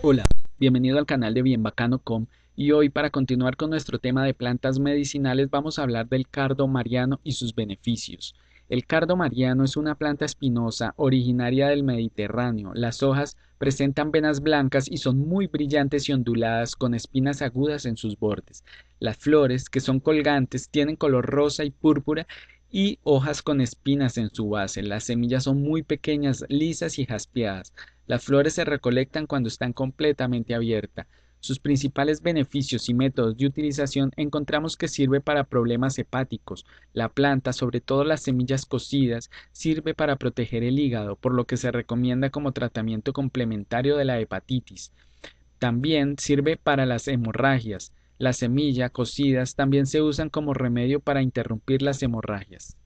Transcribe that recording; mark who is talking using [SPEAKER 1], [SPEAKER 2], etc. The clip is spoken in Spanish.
[SPEAKER 1] Hola, bienvenido al canal de bienbacano.com y hoy para continuar con nuestro tema de plantas medicinales vamos a hablar del cardo mariano y sus beneficios. El cardo mariano es una planta espinosa originaria del Mediterráneo. Las hojas presentan venas blancas y son muy brillantes y onduladas con espinas agudas en sus bordes. Las flores, que son colgantes, tienen color rosa y púrpura y hojas con espinas en su base. Las semillas son muy pequeñas, lisas y jaspeadas. Las flores se recolectan cuando están completamente abiertas. Sus principales beneficios y métodos de utilización encontramos que sirve para problemas hepáticos. La planta, sobre todo las semillas cocidas, sirve para proteger el hígado, por lo que se recomienda como tratamiento complementario de la hepatitis. También sirve para las hemorragias. Las semillas cocidas también se usan como remedio para interrumpir las hemorragias.